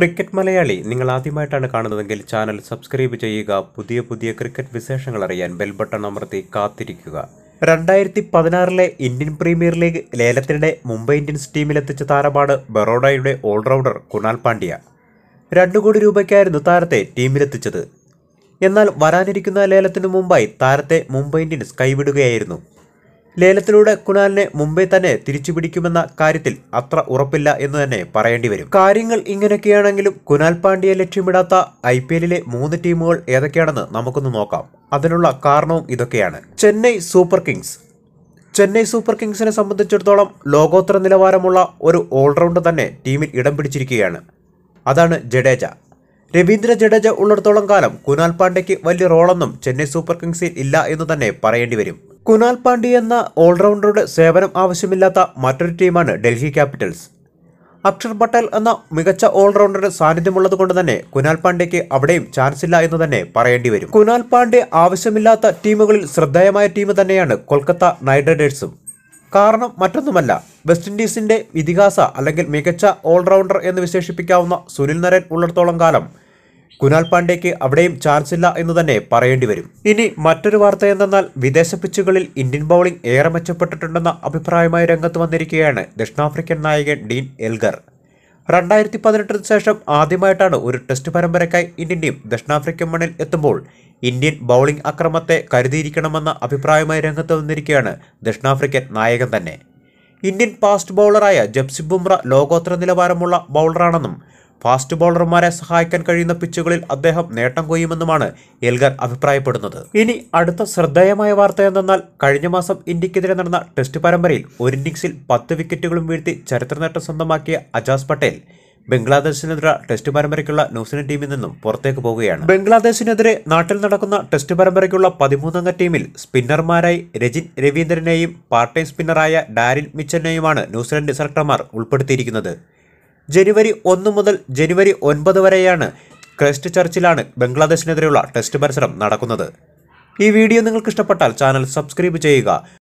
cricket Malayali നിങ്ങൾ ആദ്യമായിട്ടാണ് കാണുന്നതെങ്കിൽ ചാനൽ സബ്സ്ക്രൈബ് ചെയ്യുക പുതിയ പുതിയ ക്രിക്കറ്റ് വിശേഷങ്ങൾ അറിയാൻ ബെൽ ബട്ടൺ അമർത്തി കാത്തിരിക്കുക രണ്ടായിരത്തി പതിനാറിലെ ഇന്ത്യൻ പ്രീമിയർ ലീഗ് ലേലത്തിനിടെ മുംബൈ ഇന്ത്യൻസ് ടീമിലെത്തിച്ച താരമാണ് ബറോഡയുടെ ഓൾറൗണ്ടർ കുണാൽ പാണ്ഡ്യ രണ്ടു കോടി രൂപയ്ക്കായിരുന്നു താരത്തെ ടീമിലെത്തിച്ചത് എന്നാൽ വരാനിരിക്കുന്ന ലേലത്തിനു മുമ്പായി താരത്തെ മുംബൈ ഇന്ത്യൻസ് കൈവിടുകയായിരുന്നു ലേലത്തിലൂടെ കുനാലിനെ മുംബൈ തന്നെ തിരിച്ചുപിടിക്കുമെന്ന കാര്യത്തിൽ അത്ര ഉറപ്പില്ല എന്ന് തന്നെ പറയേണ്ടി വരും കാര്യങ്ങൾ ഇങ്ങനെയൊക്കെയാണെങ്കിലും കുനാൽ പാണ്ഡ്യയെ ലക്ഷ്യമിടാത്ത ഐ പി എല്ലിലെ മൂന്ന് ടീമുകൾ ഏതൊക്കെയാണെന്ന് നമുക്കൊന്ന് നോക്കാം അതിനുള്ള കാരണവും ഇതൊക്കെയാണ് Chennai Super Kings Chennai Super കിങ്സിനെ സംബന്ധിച്ചിടത്തോളം ലോകോത്തര നിലവാരമുള്ള ഒരു ഓൾറൗണ്ടർ തന്നെ ടീമിൽ ഇടം പിടിച്ചിരിക്കുകയാണ് അതാണ് ജഡേജ രവീന്ദ്ര ജഡേജ ഉള്ളിടത്തോളം കാലം കുനാൽ പാണ്ഡ്യയ്ക്ക് വലിയ റോളൊന്നും ചെന്നൈ സൂപ്പർ കിങ്സിൽ ഇല്ല എന്ന് തന്നെ പറയേണ്ടി വരും കുനാൽ പാണ്ഡ്യ എന്ന ഓൾറൗണ്ടറുടെ സേവനം ആവശ്യമില്ലാത്ത മറ്റൊരു ടീമാണ് ഡൽഹി ക്യാപിറ്റൽസ് അക്ഷർ പട്ടേൽ എന്ന മികച്ച ഓൾറൗണ്ടറുടെ സാന്നിധ്യമുള്ളത് കൊണ്ട് തന്നെ കുനാൽ പാണ്ഡ്യയ്ക്ക് അവിടെയും ചാൻസ് ഇല്ല എന്ന് തന്നെ പറയേണ്ടി വരും കുനാൽ പാണ്ഡ്യ ആവശ്യമില്ലാത്ത ടീമുകളിൽ ശ്രദ്ധേയമായ ടീം തന്നെയാണ് കൊൽക്കത്ത നൈറ്റ് റൈഡേഴ്സും കാരണം മറ്റൊന്നുമല്ല വെസ്റ്റ് ഇൻഡീസിന്റെ ഇതിഹാസ അല്ലെങ്കിൽ മികച്ച ഓൾറൗണ്ടർ എന്ന് വിശേഷിപ്പിക്കാവുന്ന സുനിൽ നരൻ ഉള്ളിടത്തോളം കാലം കുനാൽ പാണ്ഡേക്ക് അവിടെയും ഇല്ല എന്ന് തന്നെ പറയേണ്ടി വരും ഇനി മറ്റൊരു വാർത്ത എന്തെന്നാൽ വിദേശ പിച്ചുകളിൽ ഇന്ത്യൻ ബൗളിംഗ് ഏറെ മെച്ചപ്പെട്ടിട്ടുണ്ടെന്ന അഭിപ്രായമായി രംഗത്ത് വന്നിരിക്കുകയാണ് ദക്ഷിണാഫ്രിക്കൻ നായകൻ ഡീൻ എൽഗർ രണ്ടായിരത്തി പതിനെട്ടിന് ശേഷം ആദ്യമായിട്ടാണ് ഒരു ടെസ്റ്റ് പരമ്പരയ്ക്കായി ഇന്ത്യൻ ടീം ദക്ഷിണാഫ്രിക്കൻ മണ്ണിൽ എത്തുമ്പോൾ ഇന്ത്യൻ ബൗളിംഗ് അക്രമത്തെ കരുതിയിരിക്കണമെന്ന അഭിപ്രായമായി രംഗത്ത് വന്നിരിക്കുകയാണ് ദക്ഷിണാഫ്രിക്കൻ നായകൻ തന്നെ ഇന്ത്യൻ ഫാസ്റ്റ് ബൗളറായ ജപ്സി ബുംറ ലോകോത്തര നിലവാരമുള്ള ബൗളറാണെന്നും ഫാസ്റ്റ് ബോളർമാരെ സഹായിക്കാൻ കഴിയുന്ന പിച്ചുകളിൽ അദ്ദേഹം നേട്ടം കൊയ്യുമെന്നുമാണ് എൽഗർ അഭിപ്രായപ്പെടുന്നത് ഇനി അടുത്ത ശ്രദ്ധേയമായ വാർത്ത എന്തെന്നാൽ കഴിഞ്ഞ മാസം ഇന്ത്യക്കെതിരെ നടന്ന ടെസ്റ്റ് പരമ്പരയിൽ ഒരു ഇന്നിംഗ്സിൽ പത്ത് വിക്കറ്റുകളും വീഴ്ത്തി ചരിത്രനേട്ടം സ്വന്തമാക്കിയ അജാസ് പട്ടേൽ ബംഗ്ലാദേശിനെതിരെ ടെസ്റ്റ് പരമ്പരയ്ക്കുള്ള ന്യൂസിലൻഡ് ടീമിൽ നിന്നും പുറത്തേക്ക് പോവുകയാണ് ബംഗ്ലാദേശിനെതിരെ നാട്ടിൽ നടക്കുന്ന ടെസ്റ്റ് പരമ്പരയ്ക്കുള്ള പതിമൂന്നംഗ ടീമിൽ സ്പിന്നർമാരായി രജിൻ രവീന്ദ്രനെയും പാർട്ട് ടൈം സ്പിന്നറായ ഡാരിൽ മിച്ചനെയുമാണ് ന്യൂസിലൻഡ് സെലക്ടർമാർ ഉൾപ്പെടുത്തിയിരിക്കുന്നത് ജനുവരി ഒന്ന് മുതൽ ജനുവരി ഒൻപത് വരെയാണ് ക്രൈസ്റ്റ് ചർച്ചിലാണ് ബംഗ്ലാദേശിനെതിരെയുള്ള ടെസ്റ്റ് മത്സരം നടക്കുന്നത് ഈ വീഡിയോ നിങ്ങൾക്ക് ഇഷ്ടപ്പെട്ടാൽ ചാനൽ സബ്സ്ക്രൈബ് ചെയ്യുക